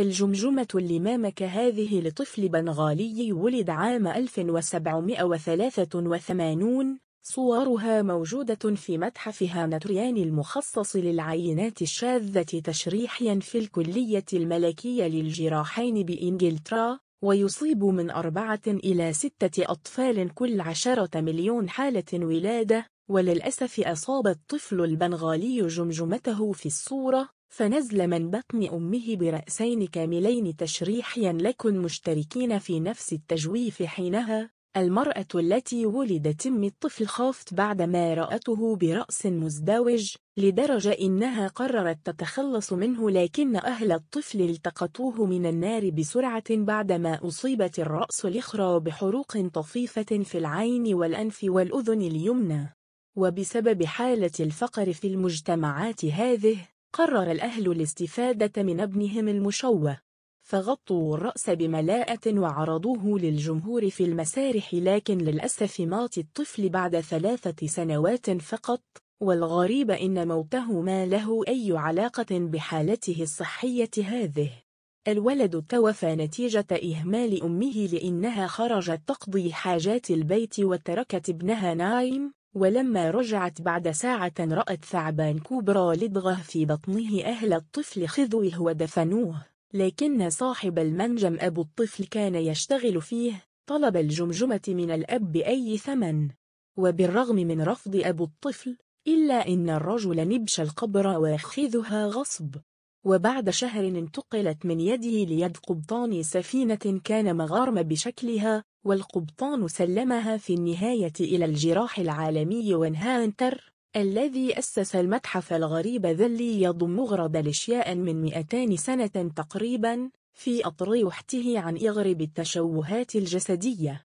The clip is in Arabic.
الجمجمة اللمامك هذه لطفل بنغالي ولد عام 1783 صورها موجودة في متحف هانتريان المخصص للعينات الشاذة تشريحيا في الكلية الملكية للجراحين بإنجلترا ويصيب من أربعة إلى ستة أطفال كل عشرة مليون حالة ولادة وللأسف أصاب الطفل البنغالي جمجمته في الصورة فنزل من بطن أمه برأسين كاملين تشريحيا لكن مشتركين في نفس التجويف حينها المرأة التي ولدت أم الطفل خافت بعدما رأته برأس مزدوج لدرجة إنها قررت تتخلص منه لكن أهل الطفل التقطوه من النار بسرعة بعدما أصيبت الرأس الأخرى بحروق طفيفة في العين والأنف والأذن اليمنى وبسبب حالة الفقر في المجتمعات هذه قرر الأهل الاستفادة من ابنهم المشوه فغطوا الرأس بملاءة وعرضوه للجمهور في المسارح لكن للأسف مات الطفل بعد ثلاثة سنوات فقط والغريب إن موته ما له أي علاقة بحالته الصحية هذه الولد توفى نتيجة إهمال أمه لأنها خرجت تقضي حاجات البيت وتركت ابنها نايم ولما رجعت بعد ساعة رأت ثعبان كبرى لدغه في بطنه أهل الطفل خذوه ودفنوه لكن صاحب المنجم أبو الطفل كان يشتغل فيه طلب الجمجمة من الأب بأي ثمن وبالرغم من رفض أبو الطفل إلا إن الرجل نبش القبر واخذها غصب وبعد شهر انتقلت من يده ليد قبطان سفينة كان مغارم بشكلها والقبطان سلمها في النهاية إلى الجراح العالمي ونهانتر الذي أسس المتحف الغريب ذلي يضم مغرد الأشياء من 200 سنة تقريبا في أطريحته عن إغرب التشوهات الجسدية